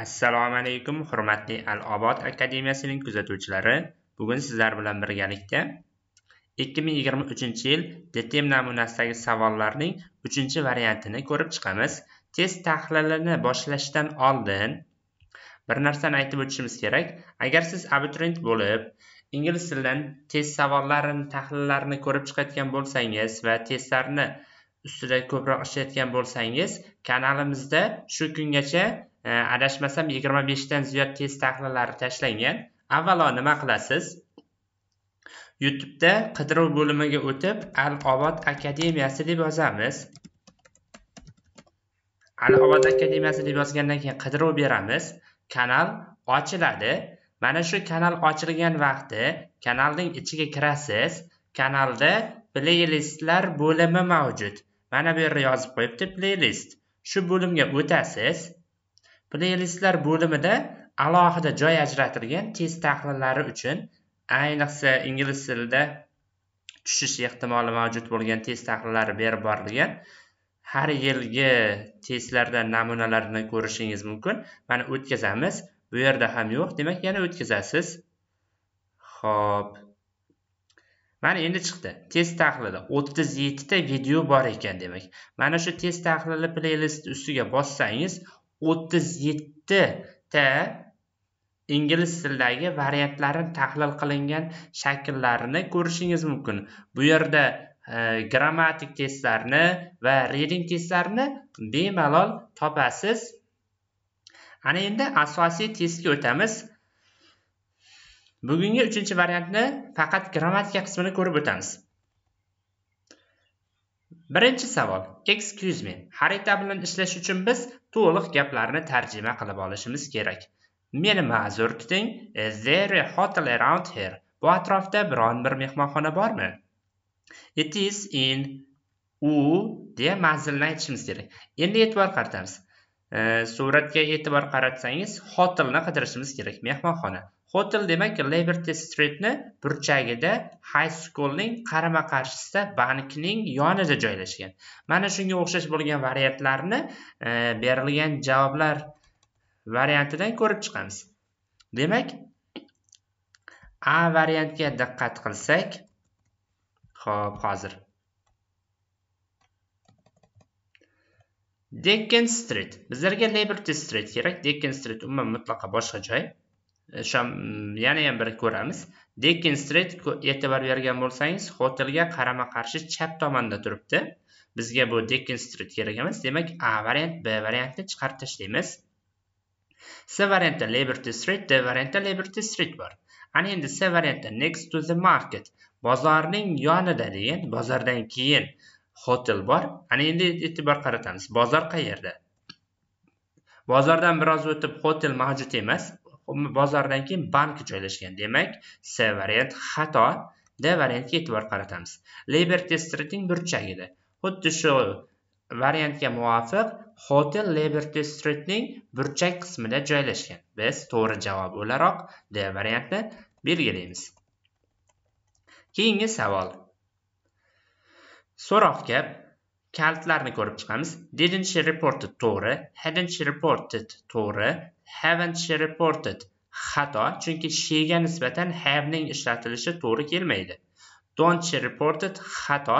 assalomu alaykum hurmatli al obod akademiyasining kuzatuvchilari bugun sizlar bilan birgalikda 2023 yil DTM namunasidagi savollarning 3 variantini ko'rib chiqamiz test tahlilini boshlashdan oldin bir narsani aytib o'tishimiz kerak agar siz abituriyent bo'lib ingliz tilidan test savollarini tahlillarini ko'rib chiqayotgan bo'lsangiz va testlarni ustida ko'proq ishlayotgan bo'lsangiz kanalimizda shu kungacha adashmasam yigirma beshdan ziyod test tahlillari tashlangan avvalo nima qilasiz youtubeda qidiruv bo'limiga o'tib al obod akademiyasi deb yozamiz al obod akademiyasi deb yozgandan keyin qidiruv beramiz kanal ochiladi mana shu kanal ochilgan vaqti kanalning ichiga kirasiz kanalda playlistlar bo'limi mavjud mana bu yerda yozib qo'yibdi playlist shu bo'limga o'tasiz playlistlar bo'limida alohida joy ajratilgan test tahlillari uchun ayniqsa ingliz tilida tushish ehtimoli mavjud bo'lgan test tahlillari berib borilgan har yilgi testlardan namunalarni ko'rishingiz mumkin mana o'tkazamiz bu yerda ham yo'q demak yana o'tkazasiz Xo'p. mana endi chiqdi test tahlili 37 ta video bor ekan demak mana shu test tahlili playlist ustiga bossangiz 37 ta ingliz tilidagi variantlarni tahlil qilingan shakllarini ko'rishingiz mumkin bu yerda e, grammatik testlarni va reading testlarni bemalol topasiz ana endi asosiy testga o'tamiz bugungi 3 variantni faqat grammatika qismini ko'rib o'tamiz birinchi savol excuse me xarita bilan ishlash uchun biz to'liq gaplarni tarjima qilib olishimiz kerak meni ma'zur tuting is there a hotel around here bu atrofda biron bir mehmonxona bormi it is in u deya manzilni aytishimiz kerak endi e'tibor qaratamiz eh, suratga e'tibor qaratsangiz hotelni qidirishimiz kerak mehmonxona hotel demak liberty streetni burchagida high schoolning qarama qarshisida bankning yonida joylashgan mana shunga o'xshash bo'lgan variantlarni e, berilgan javoblar variantidan ko'rib chiqamiz demak a variantga diqqat qilsak ho'p hozir Dickens Street. Bizlarga Liberty Street kerak. Dickens Street umuman mutlaqo boshqa joy. E, yana ham bir ko'ramiz dekin street e'tibor bergan bo'lsangiz hotelga qarama qarshi chap tomonda turibdi bizga bu dekin street kerak emas demak a variant b variantni chiqarib tashlaymiz c variantda liberty street d variantda liberty street bor ana endi c variantda next to the market bozorning yonida degan bozordan keyin hotel bor ana endi e'tibor qaratamiz bozor qayerda bozordan biroz o'tib hotel mavjud emas bozordan keyin bank joylashgan demak c variant xato d variantga e'tibor qaratamiz liberty streetning burchagida xuddi shu variantga muvofiq hotel liberty streetning burchak qismida joylashgan biz to'g'ri javob o'laroq d variantni belgilaymiz keyingi savol so'roqga kalitlarni ko'rib chiqamiz didn't she reported to'g'ri hadn't she reported to'g'ri haven't she reported xato chunki shega nisbatan have ning ishlatilishi to'g'ri kelmaydi don't she reported xato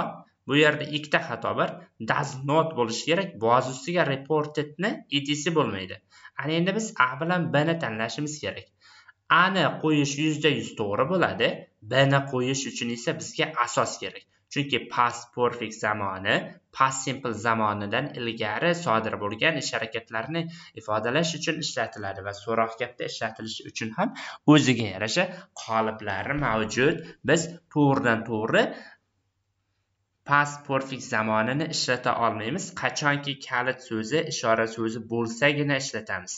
bu yerda ikkita xato bor does not bo'lishi kerak boz ustiga reportedni edisi bo'lmaydi ana endi biz a bilan b ni tanlashimiz kerak a ni qo'yish 100% to'g'ri bo'ladi b ni qo'yish uchun esa bizga asos kerak chunki past perfect zamoni past simple zamonidan ilgari sodir bo'lgan ish harakatlarni ifodalash uchun ishlatiladi va so'roq gapda ishlatilishi uchun ham o'ziga yarasha qoliplari mavjud biz to'g'ridan to'g'ri past perfect zamonini ishlata olmaymiz qachonki kalit so'zi ishora so'zi bo'lsagina ishlatamiz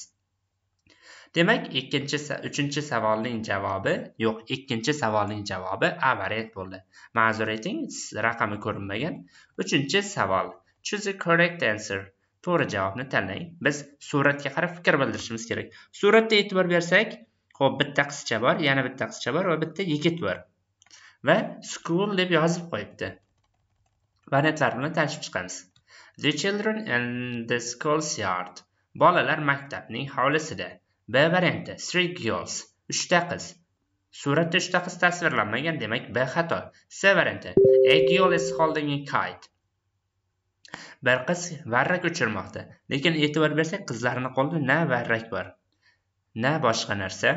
demak ikkinchi uchinchi savolning javobi yo'q ikkinchi savolning javobi a variant bo'ldi ma'zur eting raqami ko'rinmagan uchinchi savol choose the correct answer to'g'ri javobni tanlang biz suratga qarab fikr bildirishimiz kerak suratda e'tibor bersak ho'p bitta qizcha bor yana bitta qizcha bor va bitta yigit bor va school deb yozib qo'yibdi variantlar bilan tanishib chiqamiz the children in the school's yard bolalar maktabning hovlisida b variantda three girls uchta qiz suratda ta qiz tasvirlanmagan demak b xato c variantda a girl is holding a kite bir qiz varrak uchirmoqda lekin e'tibor bersak qizlarning qo'lida na varrak bor na boshqa narsa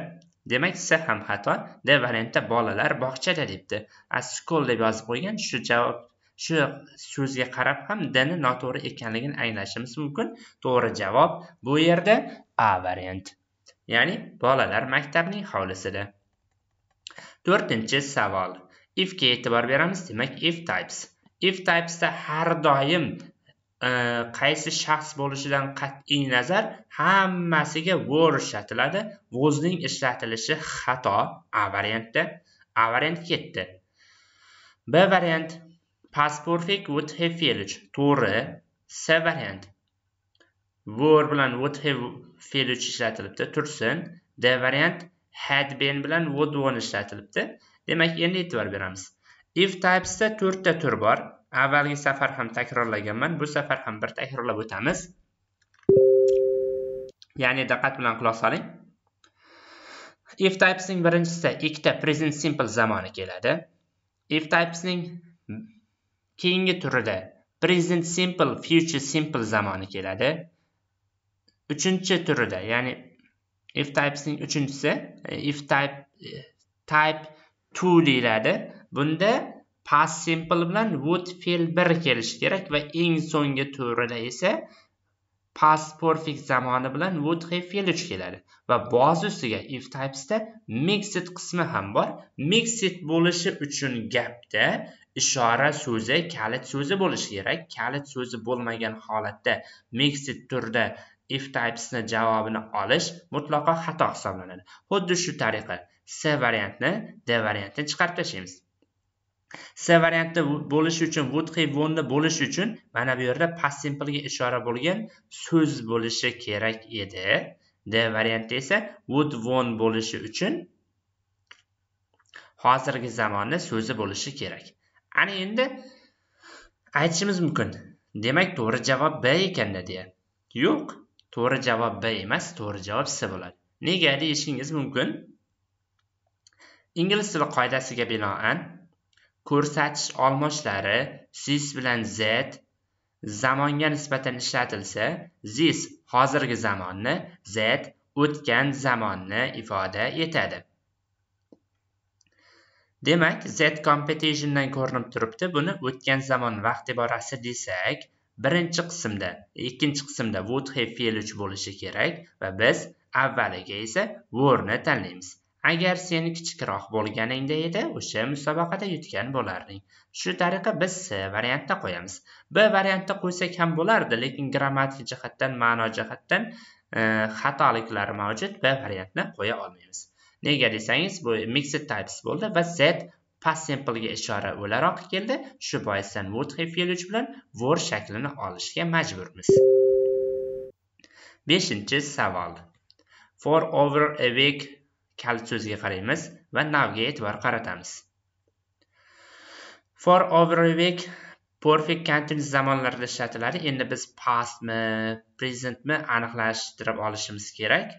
demak C ham xato d variantda bolalar bog'chada debdi a school deb yozib qo'ygan shu javob shu so'zga qarab ham dni noto'g'ri ekanligini anglashimiz mumkin to'g'ri javob bu yerda a variant ya'ni bolalar maktabining hovlisida 4 savol ifga e'tibor beramiz demak if types if typesda har doim e, qaysi shaxs bo'lishidan qat'iy nazar hammasiga were ishlatiladi wos'ning ishlatilishi xato a variantda a variant ketdi b variant past perfect would have village to'g'ri C variant were bilan would have fe'li uchun ishlatilibdi tursin d variant had been bilan would won ishlatilibdi demak endi e'tibor beramiz if typesda to'rtta tur bor avvalgi safar ham takrorlaganman bu safar ham bir takrorlab o'tamiz ya'ni diqqat bilan quloq soling if typesning birinchisida ikkita present simple zamoni keladi if typesning keyingi turida present simple future simple zamoni keladi uchinchi turida ya'ni if typesning uchinchisi e, if type e, type 2 deyiladi bunda past simple bilan would fe'l 1 kelishi kerak va eng so'nggi turida esa past perfect zamoni bilan would have fe'l 3 keladi va boz ustiga if typesda mixed qismi ham bor mixed bo'lishi uchun gapda ishora so'zi kalit so'zi bo'lishi kerak kalit so'zi bo'lmagan holatda mixed turda if typesni javobini olish mutlaqo xato hisoblanadi xuddi shu tariqa c variantni d variantini chiqarib tashlaymiz c variantda bo'lishi uchun would won da bo'lishi uchun mana bu yerda past ga ishora bo'lgan so'z bo'lishi kerak edi d variantda esa would won bo'lishi uchun hozirgi zamonni so'zi bo'lishi kerak ana endi aytishimiz mumkin demak to'g'ri javob b ekanda deya yo'q to'g'ri javob b emas to'g'ri javob c bo'ladi nega deyishingiz mumkin ingliz tili qoidasiga binoan ko'rsatish olmoshlari sis bilan z zamonga nisbatan ishlatilsa zis hozirgi zamonni z o'tgan zamonni ifoda etadi demak z competitiondan ko'rinib turibdi buni o'tgan zamon vaqt iborasi desak birinchi qismda ikkinchi qismda would have fe'li bo'lishi kerak va biz avvaliga esa were'ni tanlaymiz agar sen kichikroq bo'lganingda edi o'sha musobaqada yutgan bo'larding shu tariqa biz s variantda qo'yamiz b variantda qo'ysak ham bo'lardi lekin grammatik jihatdan ma'no jihatdan e, xatoliklar mavjud b variantni qo'ya olmaymiz nega desangiz bu mixed types bo'ldi va z past simplega ishora o'laroq keldi shu boisdan would have fe'li bilan were shaklini olishga majburmiz 5 savol for over a week kal so'ziga qaraymiz va navga e'tibor qaratamiz for over a week perfect continuous zamonlarda ishlatiladi endi biz pastmi presentmi aniqlashtirib olishimiz kerak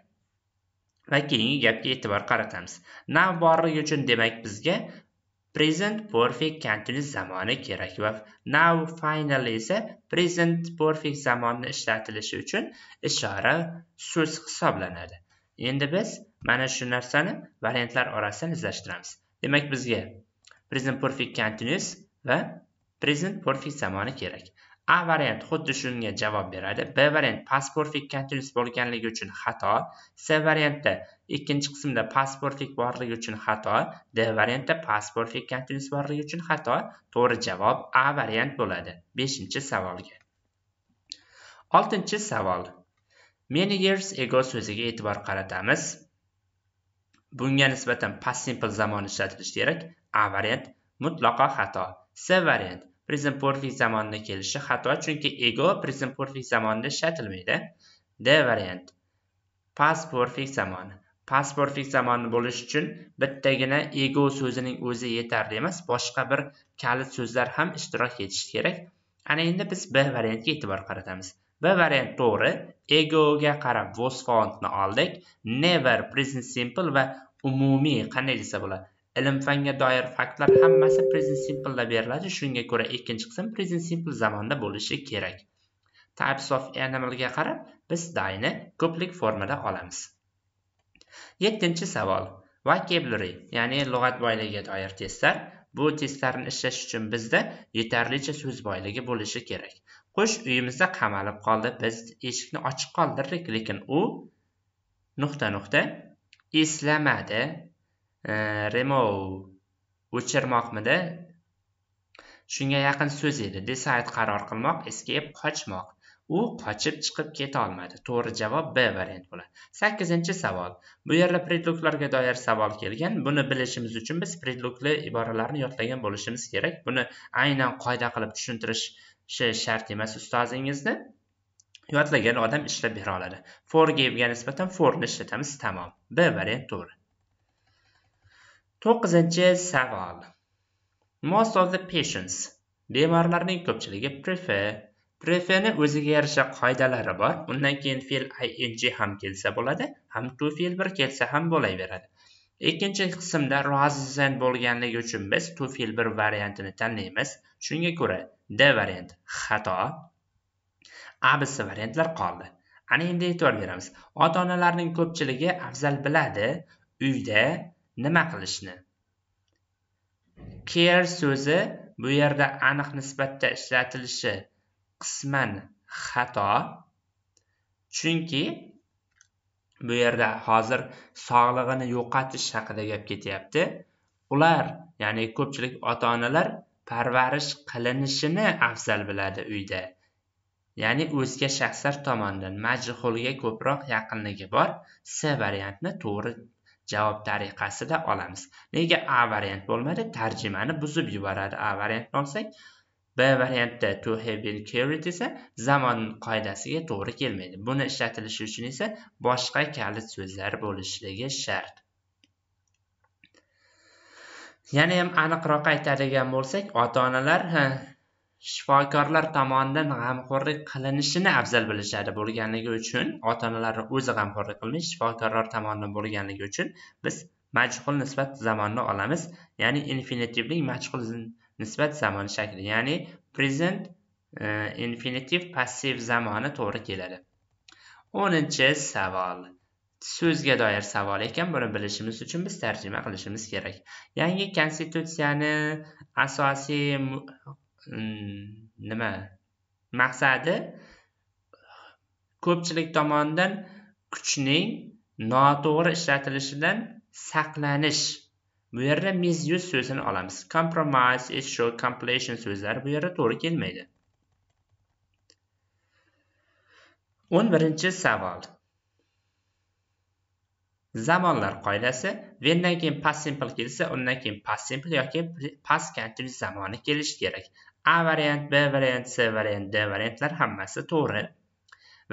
va keyingi gapga e'tibor qaratamiz nav borligi uchun demak bizga present perfect continuous zamoni kerak va now final esa present perfect zamonni ishlatilishi uchun ishora so'z hisoblanadi endi biz mana shu narsani variantlar orasidan izlashtiramiz. demak bizga present perfect continuous va present perfect zamoni kerak a variant xuddi shunga javob beradi b variant pasportlik continuous bo'lganligi uchun xato c variantda ikkinchi qismda pasportlik borligi uchun xato d variantda pasportlik continuous borligi uchun xato to'g'ri javob a variant bo'ladi 5 savolga 6 savol many years ago so'ziga e'tibor qaratamiz bunga nisbatan past simple zamon ishlatilishi kerak a variant mutlaqo xato c variant prezent perfect zamonda kelishi xato chunki ego prezent perfect zamonda ishlatilmaydi d variant past perfect zamoni past perfect zamoni bo'lishi uchun bittagina ego so'zining o'zi yetarli emas boshqa bir kalit so'zlar ham ishtirok etishi kerak ana endi biz b variantga e'tibor qaratamiz b variant to'g'ri egoga qarab was fontni oldik never present simple va umumiy qanday desa bo'ladi ilm fanga doir faktlar hammasi present simpleda beriladi shunga ko'ra ikkinchi qism present simple zamonda bo'lishi kerak types of animalga qarab biz dayni ko'plik formada olamiz yettinchi savol vocabulary ya'ni lug'at boyligiga doir testlar bu testlarni ishlash uchun bizda yetarlicha so'z boyligi bo'lishi kerak qush uyimizda qamalib qoldi biz eshikni ochiq qoldirdik lekin u nuqta nuqta eslamadi E, remove o'chirmoqmidi shunga yaqin so'z edi decide qaror qilmoq escape qochmoq u qochib chiqib keta olmadi to'g'ri javob b variant bo'ladi sakkizinchi savol bu yerda predluklarga doir savol kelgan buni bilishimiz uchun biz predlukli iboralarni yodlagan bo'lishimiz kerak buni aynan qoida qilib tushuntirishi shart emas ustozingizni yodlagan odam ishlab bera oladi forga nisbatan forni ishlatamiz tamom b variant to'g'ri to'qqizinchi savol most of the patients bemorlarning ko'pchiligi prefer preferni o'ziga yarasha qoidalari bor undan keyin fe'l ing ham kelsa bo'ladi ham to fe'l bir kelsa ham bo'laveradi ikkinchi qismda rozan bo'lganligi uchun biz to fe'l bir variantini tanlaymiz shunga ko'ra d variant xato C variantlar qoldi ana endi e'tibor beramiz ota onalarning ko'pchiligi afzal biladi uyda nima qilishni care so'zi bu yerda aniq nisbatda ishlatilishi qisman xato chunki bu yerda hozir sog'lig'ini yo'qotish haqida gap ketyapti ular ya'ni ko'pchilik ota onalar parvarish qilinishini afzal biladi uyda ya'ni o'zga shaxslar tomonidan majhulga ko'proq yaqinligi bor c variantni to'g'ri javob tariqasida olamiz nega a variant bo'lmadi tarjimani buzib yuboradi a variantni olsak b variantda to have been carried esa zamon qoidasiga to'g'ri kelmaydi buni ishlatilishi uchun esa boshqa kalit so'zlar bo'lishligi shart yana ham aniqroq aytadigan bo'lsak ota onalar shifokorlar tomonidan g'amxo'rlik qilinishini afzal bilishadi bo'lganligi uchun ota onalari o'zi g'amxo'rlik qilmay shifokorlar tomonidan bo'lganligi uchun biz majhul nisbat zamonni olamiz ya'ni infinitivli majhul nisbat zamon shakli ya'ni present e, infinitiv passiv zamoni to'g'ri keladi o'ninchi savol so'zga doir savol ekan buni bilishimiz uchun biz tarjima qilishimiz kerak yangi konstitutsiyani asosiy Hmm, nima maqsadi ko'pchilik tomonidan kuchning noto'g'ri ishlatilishidan saqlanish bu yerda misuse so'zini olamiz compromise issue completion so'zlari bu yerda to'g'ri kelmaydi o'n birinchi savol zamonlar qoidasi vendan keyin past simple kelsa undan keyin past simple yoki past continuous zamoni kelishi kerak a variant b variant c variant d variantlar hammasi to'g'ri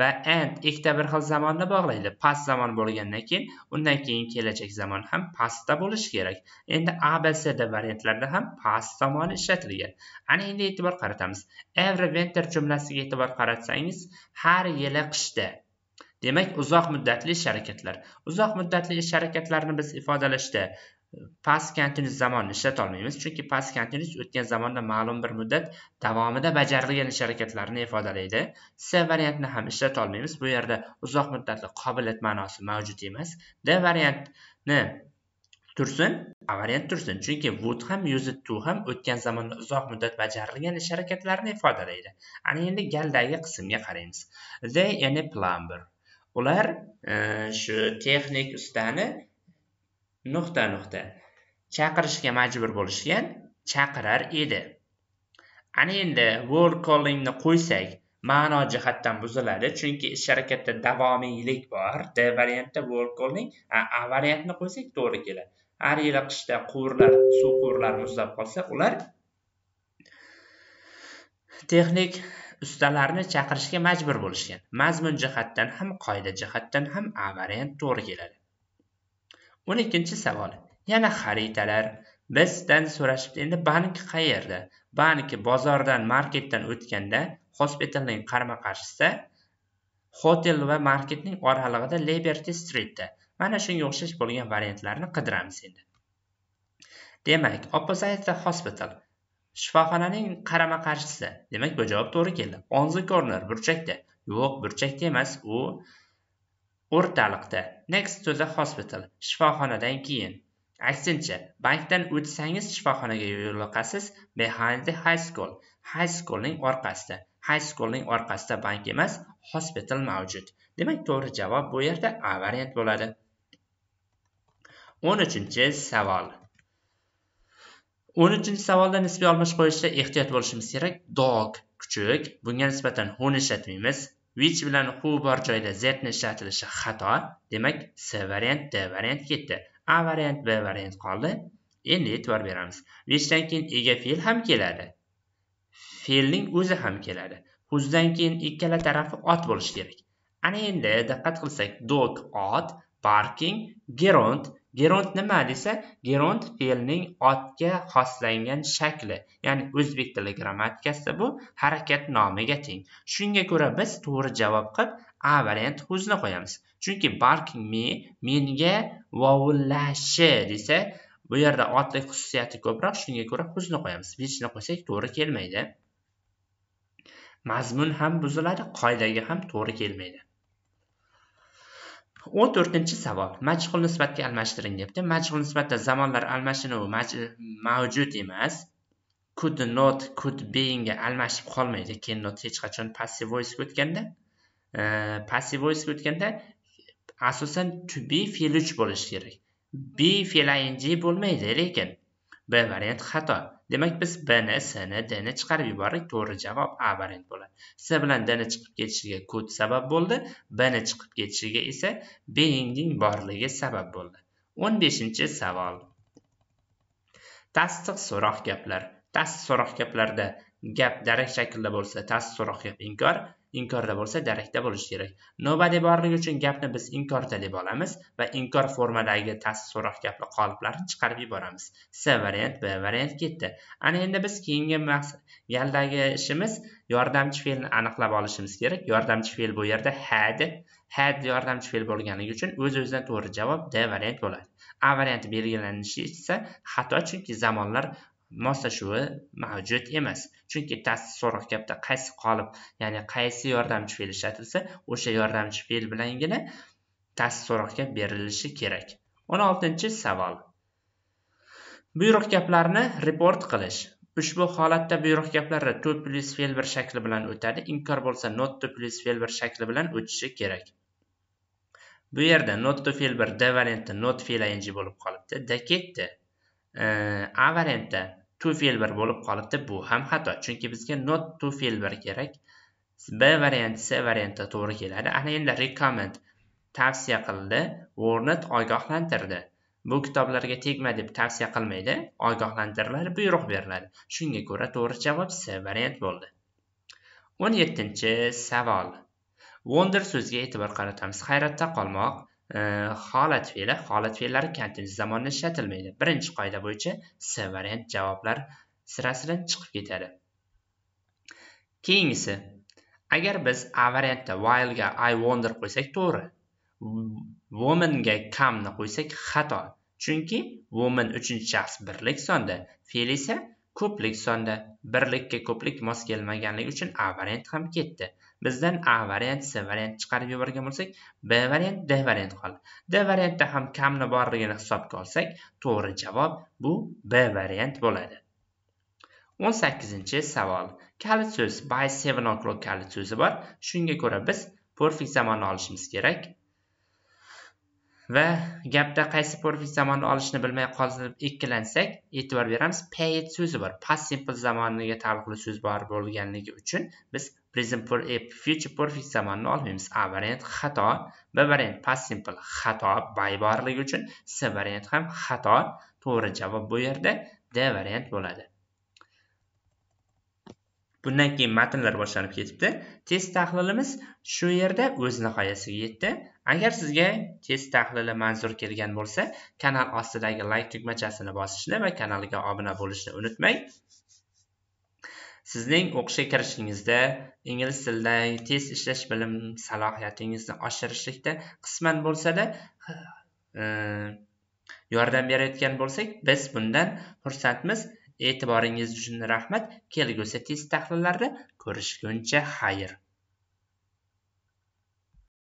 va and ikkita bir xil zamonni bog'laydi past zamon bo'lgandan keyin undan keyin kelajak zamon ham pastda bo'lishi kerak endi a b c d variantlarda ham past zamoni ishlatilgan ana endi e'tibor qaratamiz every winter jumlasiga e'tibor qaratsangiz har yili qishda demak uzoq muddatli ish harakatlar uzoq muddatli ish harakatlarini biz ifodalashda past continuous zamonni ishlatolmaymiz chunki past continuous o'tgan zamonda ma'lum bir muddat davomida bajarilgan ish harakatlarini ifodalaydi s variantni ham ishlatolmaymiz bu yerda uzoq muddatli qobiliyat ma'nosi mavjud emas d variantni tursin a variant tursin chunki would ham used to ham o'tgan zamonda uzoq muddat bajarilgan ish harakatlarini ifodalaydi ana endi galdagi qismga qaraymiz they any plumber ular e, shu texnik ustani nuqta nuqta chaqirishga majbur bo'lishgan chaqirar edi ana endi word callingni qo'ysak ma'no jihatdan buziladi chunki ish harakatda davomiylik bor d variantda word calling a, a variantni qo'ysak to'g'ri keladi har yili qishda quvurlar suv quvurlari muzlab qolsa ular texnik ustalarni chaqirishga majbur bo'lishgan mazmun jihatdan ham qoida jihatdan ham a variant to'g'ri keladi o'n ikkinchi savol yana xaritalar bizdan so'rashibdi endi bank qayerda bank bozordan marketdan o'tganda hospitalning qarama qarshisida hotel va marketning oralig'ida liberty streetda mana shunga o'xshash bo'lgan variantlarni qidiramiz endi demak opposite the hospital shifoxonaning qarama qarshisida demak bu javob to'g'ri keldi on the corner burchakda yo'q burchakda emas u o'rtaliqda next to the hospital shifoxonadan keyin aksincha bankdan o'tsangiz shifoxonaga yo'liqasiz behind the high school high schoolning orqasida high schoolning orqasida bank emas hospital mavjud demak to'g'ri javob bu yerda a variant bo'ladi o'n uchinchi savol o'n uchinchi savolda nisbiy almash qo'yishda ehtiyot bo'lishimiz kerak dog kuchuk bunga nisbatan who ishlatmaymiz which bilan who bor joyda z ni ishlatilishi xato demak c variant d variant ketdi a variant b variant qoldi endi e'tibor beramiz whichdan keyin ega fe'l ham keladi fe'lning o'zi ham keladi who'sdan keyin ikkala tarafi ot bo'lishi kerak ana endi diqqat qilsak dog ot barking geront Geront nima desa geront fe'lning otga xoslangan shakli ya'ni o'zbek tili grammatikasida bu harakat nomiga teng shunga ko'ra biz to'g'ri javob qilib a variant o'zini qo'yamiz chunki barking me menga vovullashi desa bu yerda otlik xususiyati ko'proq shunga ko'ra huzni qo'yamiz vechni qo'ysak to'g'ri kelmaydi mazmun ham buziladi qoidaga ham to'g'ri kelmaydi o'n to'rtinchi savol majhul nisbatga almashtiring debdi majhul nisbatda zamonlar almashinuvi mavjud emas could not could ga almashib qolmaydi can not hech qachon passive voice o'tganda e, passive voice o'tganda asosan to be fe'li uch bo'lishi kerak be fe'li ing bo'lmaydi lekin b variant xato demak biz b ni d ni chiqarib yubordik to'g'ri javob a variant bo'ladi s bilan ni chiqib ketishiga kod sabab bo'ldi ni chiqib ketishiga esa bingning borligi sabab bo'ldi 15 beshinchi savol tasdiq so'roq gaplar tasdiq so'roq gaplarda gap darak shaklida bo'lsa tasdiq so'roq gap inkor inkorda bo'lsa darakda bo'lishi kerak nobody borligi uchun gapni biz inkorda deb olamiz va inkor formadagi tas so'roq gapli qoliblarni chiqarib yuboramiz s variant b variant ketdi ana endi biz keyingi galdagi ishimiz yordamchi fe'lni aniqlab olishimiz kerak yordamchi fe'l bu yerda had had yordamchi fe'l bo'lganligi uchun o'z o'zidan to'g'ri javob d variant bo'ladi a varianti belgilanishi esa xato chunki zamonlar moslashuvi mavjud emas chunki tast so'roq gapda qaysi qolip ya'ni qaysi yordamchi fe'l ishlatilsa o'sha yordamchi fe'l bilangina tast so'roq gap berilishi kerak o'n oltinchi savol buyruq gaplarni report qilish ushbu holatda buyruq gaplari to plus fe'l bir shakli bilan o'tadi inkor bo'lsa not to plus fe'l bir shakli bilan o'tishi kerak bu yerda not to fe'l bir d not fe'l ing bo'lib qolibdi da ketdi a э, variantda to fe'l bir bo'lib qolibdi bu ham xato chunki bizga not to fe'l bir kerak b varianti c variantda to'g'ri keladi ana endi recommend tavsiya qildi warned ogohlantirdi bu kitoblarga tegma deb tavsiya qilmaydi ogohlantiriladi buyruq beriladi shunga ko'ra to'g'ri javob c variant bo'ldi 17 savol wonder so'ziga e'tibor qaratamiz hayratda qolmoq holat э, fe'li holat fe'llari kontinent zamonda ishlatilmaydi birinchi qoida bo'yicha s variant javoblar sirasidan chiqib ketadi keyingisi agar biz a variantda while'ga i wonder qo'ysak to'g'ri woman'ga come'ni qo'ysak xato chunki woman uchinchi shaxs birlik sonda fe'l esa ko'plik sonda birlikka ko'plik mos kelmaganligi uchun a variant ham ketdi bizdan a variant c variant chiqarib yuborgan bo'lsak b variant d variant qoldi d variantda ham kamni borligini hisobga olsak to'g'ri javob bu b variant bo'ladi 18 savol kalit so'z by seven o'clock kalit so'zi bor shunga ko'ra biz perfect zamonni olishimiz kerak va gapda qaysi perfect zamonni olishni bilmay qolib ikkilansak e'tibor beramiz paid so'zi bor past simple zamoniga taalluqli so'z bor bo'lganligi uchun biz present a future perfect zamonni olmaymiz a variant xato b variant past simple xato by borligi uchun c variant ham xato to'g'ri javob bu yerda d variant bo'ladi bundan keyin matnlar boshlanib ketibdi test tahlilimiz shu yerda o'z nihoyasiga yetdi agar sizga test tahlili manzur kelgan bo'lsa kanal ostidagi like tugmachasini bosishni va kanalga obuna bo'lishni unutmang sizning o'qishga kirishingizda ingliz tilida tez ishlash bilim salohiyatingizni oshirishlikda qisman bo'lsada e, yordam berayotgan bo'lsak biz bundan xursandmiz e'tiboringiz uchun rahmat kelgusi test tahlillarida ko'rishguncha xayr